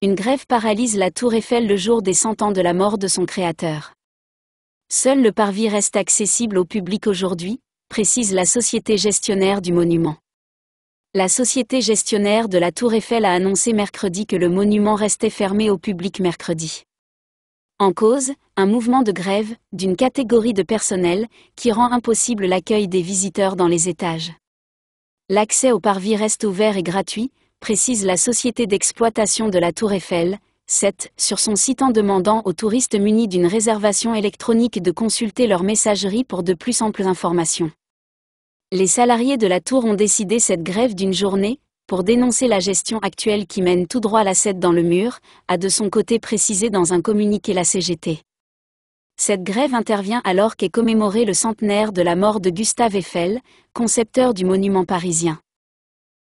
Une grève paralyse la tour Eiffel le jour des 100 ans de la mort de son créateur. Seul le parvis reste accessible au public aujourd'hui, précise la société gestionnaire du monument. La société gestionnaire de la tour Eiffel a annoncé mercredi que le monument restait fermé au public mercredi. En cause, un mouvement de grève, d'une catégorie de personnel, qui rend impossible l'accueil des visiteurs dans les étages. L'accès au parvis reste ouvert et gratuit, précise la société d'exploitation de la Tour Eiffel, 7, sur son site en demandant aux touristes munis d'une réservation électronique de consulter leur messagerie pour de plus amples informations. Les salariés de la Tour ont décidé cette grève d'une journée, pour dénoncer la gestion actuelle qui mène tout droit la 7 dans le mur, a de son côté précisé dans un communiqué la CGT. Cette grève intervient alors qu'est commémoré le centenaire de la mort de Gustave Eiffel, concepteur du monument parisien.